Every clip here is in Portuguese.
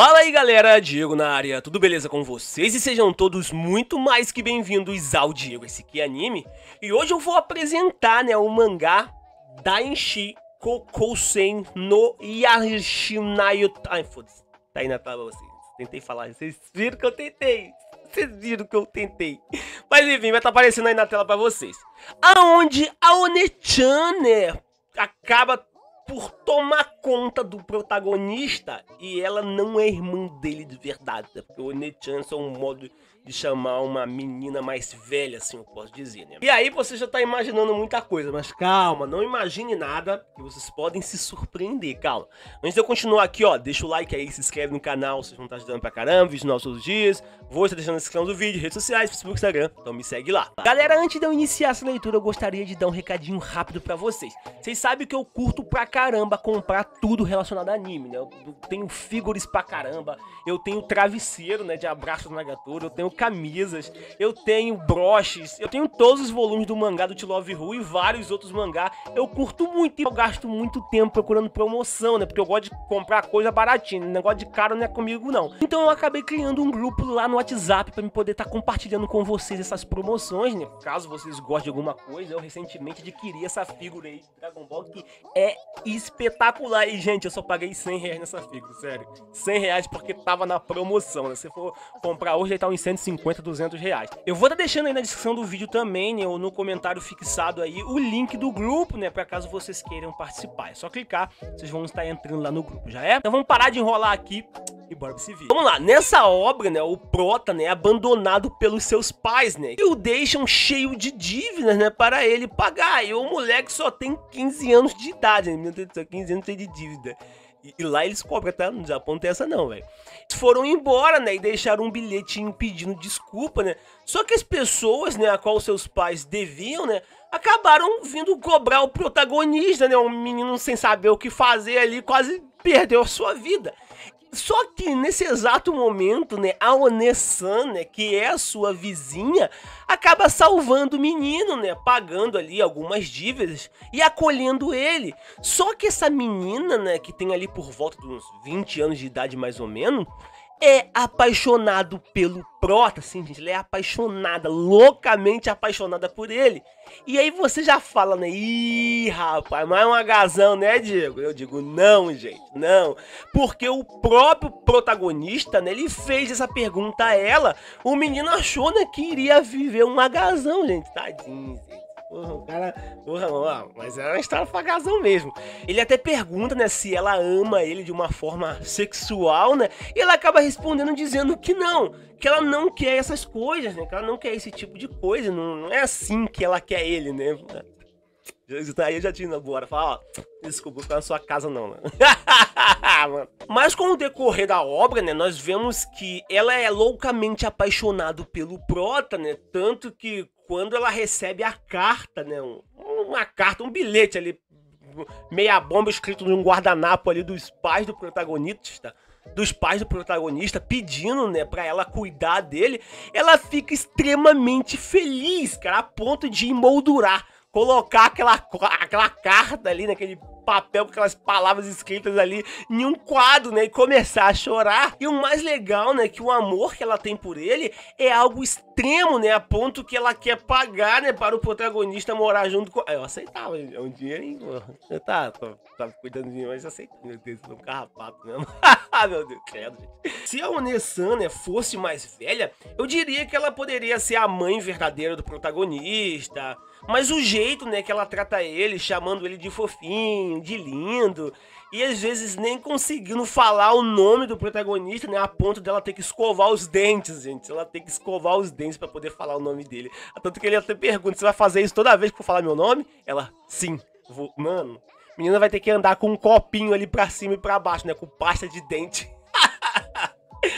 Fala aí galera, Diego na área, tudo beleza com vocês? E sejam todos muito mais que bem-vindos ao Diego, esse aqui é anime E hoje eu vou apresentar, né, o mangá Dainshi Kokosen no Yashinayot... Ai, foda-se, tá aí na tela vocês, tentei falar, vocês viram que eu tentei Vocês viram que eu tentei Mas enfim, vai estar tá aparecendo aí na tela pra vocês Aonde a Onechan, né, acaba por tomar conta do protagonista e ela não é irmã dele de verdade, né? porque o Onechan é um modo de chamar uma menina mais velha, assim eu posso dizer, né? E aí você já tá imaginando muita coisa, mas calma, não imagine nada, que vocês podem se surpreender, calma. Antes de eu continuar aqui, ó, deixa o like aí, se inscreve no canal, vocês vão estar tá ajudando pra caramba, vídeos novos todos os dias. Vou estar deixando na descrição do vídeo, redes sociais, Facebook, Instagram, então me segue lá. Galera, antes de eu iniciar essa leitura, eu gostaria de dar um recadinho rápido pra vocês. Vocês sabem que eu curto pra caramba comprar tudo relacionado a anime, né? Eu tenho figures pra caramba, eu tenho travesseiro, né, de abraço na gatura, eu tenho camisas, eu tenho broches, eu tenho todos os volumes do mangá do T Love Who e vários outros mangá. Eu curto muito e eu gasto muito tempo procurando promoção, né? Porque eu gosto de comprar coisa baratinha, né? negócio de caro não é comigo não. Então eu acabei criando um grupo lá no WhatsApp para me poder estar tá compartilhando com vocês essas promoções, né? Caso vocês gostem de alguma coisa, eu recentemente adquiri essa figura aí Dragon Ball que é espetacular. E gente, eu só paguei 100 reais nessa figura, sério. 100 reais porque tava na promoção, né? Se for comprar hoje, ele tá uns 100 150, 200 reais. Eu vou estar tá deixando aí na descrição do vídeo também, né, ou no comentário fixado aí, o link do grupo, né, para caso vocês queiram participar. É só clicar, vocês vão estar entrando lá no grupo, já é? Então vamos parar de enrolar aqui e bora pra vídeo. Vamos lá, nessa obra, né, o Prota, né, é abandonado pelos seus pais, né, e o deixam cheio de dívidas, né, para ele pagar. E o moleque só tem 15 anos de idade, né, meu Deus do céu, 15 anos de dívida. E, lá eles cobram, tá? No Japão não tem essa não, velho. Eles foram embora, né? E deixaram um bilhetinho pedindo desculpa, né? Só que as pessoas, né? A qual seus pais deviam, né? Acabaram vindo cobrar o protagonista, né? Um menino sem saber o que fazer ali, quase perdeu a sua vida. Só que nesse exato momento, né, a Onessan, né, que é a sua vizinha, acaba salvando o menino, né, pagando ali algumas dívidas e acolhendo ele. Só que essa menina, né, que tem ali por volta de uns 20 anos de idade mais ou menos, é apaixonado pelo Prota, sim gente, ela é apaixonada, loucamente apaixonada por ele. E aí você já fala, né? Ih, rapaz, mais é um agazão, né, Diego? Eu digo, não, gente, não. Porque o próprio protagonista, né, ele fez essa pergunta a ela. O menino achou, né, que iria viver um agazão, gente, tadinho, gente. Porra, o cara. Porra, mas é uma história mesmo. Ele até pergunta, né, se ela ama ele de uma forma sexual, né? E ela acaba respondendo dizendo que não. Que ela não quer essas coisas, né? Que ela não quer esse tipo de coisa. Não, não é assim que ela quer ele, né? Aí eu já tinha ido embora. Fala, ó, desculpa, eu na sua casa não, né. mano. Mas com o decorrer da obra, né, nós vemos que ela é loucamente apaixonada pelo Prota, né? Tanto que quando ela recebe a carta, né? uma carta, um bilhete ali, meia bomba escrito num guardanapo ali dos pais do protagonista, dos pais do protagonista pedindo, né, para ela cuidar dele, ela fica extremamente feliz, cara, a ponto de emoldurar, colocar aquela aquela carta ali naquele papel com aquelas palavras escritas ali em um quadro, né? E começar a chorar. E o mais legal, né? Que o amor que ela tem por ele é algo extremo, né? A ponto que ela quer pagar, né? Para o protagonista morar junto com. Eu aceitava, é um dinheirinho, hein. Tá, tava tá cuidando de mim, mas aceitei. Meu Deus, é um carrapato mesmo. Ah, meu Deus, credo, gente. Se a Onessan, né? Fosse mais velha, eu diria que ela poderia ser a mãe verdadeira do protagonista mas o jeito, né, que ela trata ele, chamando ele de fofinho, de lindo, e às vezes nem conseguindo falar o nome do protagonista, né, a ponto dela ter que escovar os dentes, gente. Ela tem que escovar os dentes para poder falar o nome dele. Tanto que ele até pergunta: "Você vai fazer isso toda vez que eu falar meu nome?" Ela: "Sim." Vou... Mano, menina vai ter que andar com um copinho ali para cima e para baixo, né, com pasta de dente.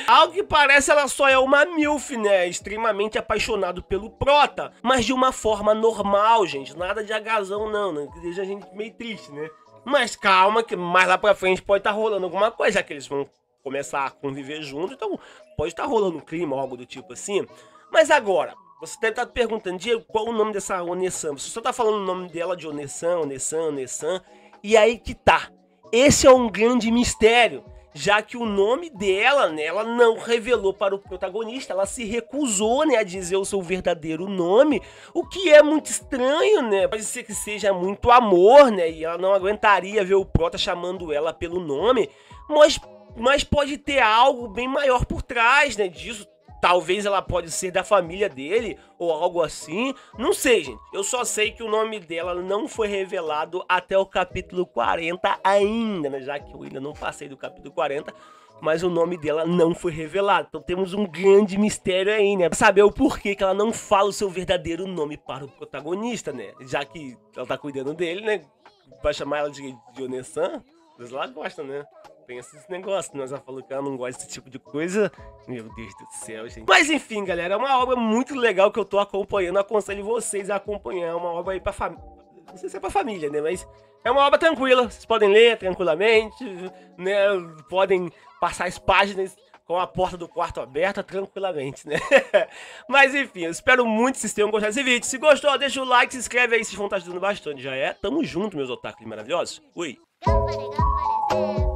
Ao que parece, ela só é uma MILF, né? É extremamente apaixonado pelo Prota. Mas de uma forma normal, gente. Nada de agazão, não, né? Que deixa a gente meio triste, né? Mas calma, que mais lá pra frente pode estar tá rolando alguma coisa, já que eles vão começar a conviver junto. Então pode estar tá rolando um clima, algo do tipo assim. Mas agora, você deve estar tá perguntando, Diego, qual o nome dessa Onessan? Você só está falando o nome dela de Onessan, Onessan, Onessan. E aí que tá. Esse é um grande mistério já que o nome dela, né, ela não revelou para o protagonista, ela se recusou, né, a dizer o seu verdadeiro nome, o que é muito estranho, né? Pode ser que seja muito amor, né, e ela não aguentaria ver o prota chamando ela pelo nome, mas mas pode ter algo bem maior por trás, né, disso Talvez ela pode ser da família dele ou algo assim. Não sei, gente. Eu só sei que o nome dela não foi revelado até o capítulo 40 ainda, né? Já que eu ainda não passei do capítulo 40 mas o nome dela não foi revelado. Então temos um grande mistério aí, né? Pra saber o porquê que ela não fala o seu verdadeiro nome para o protagonista, né? Já que ela tá cuidando dele, né? Vai chamar ela de Onessan. Mas ela gosta, né? pensa esse negócio. Nós né? já falou que ela não gosta desse tipo de coisa. Meu Deus do céu, gente. Mas enfim, galera, é uma obra muito legal que eu tô acompanhando. Aconselho vocês a acompanhar. É uma obra aí pra família. Não sei se é pra família, né? Mas é uma obra tranquila. Vocês podem ler tranquilamente, né? Podem passar as páginas com a porta do quarto aberta tranquilamente, né? Mas enfim, eu espero muito que vocês tenham gostado desse vídeo. Se gostou, deixa o like, se inscreve aí, se vão estar tá ajudando bastante, já é? Tamo junto, meus otakus maravilhosos. Fui! Né? Né?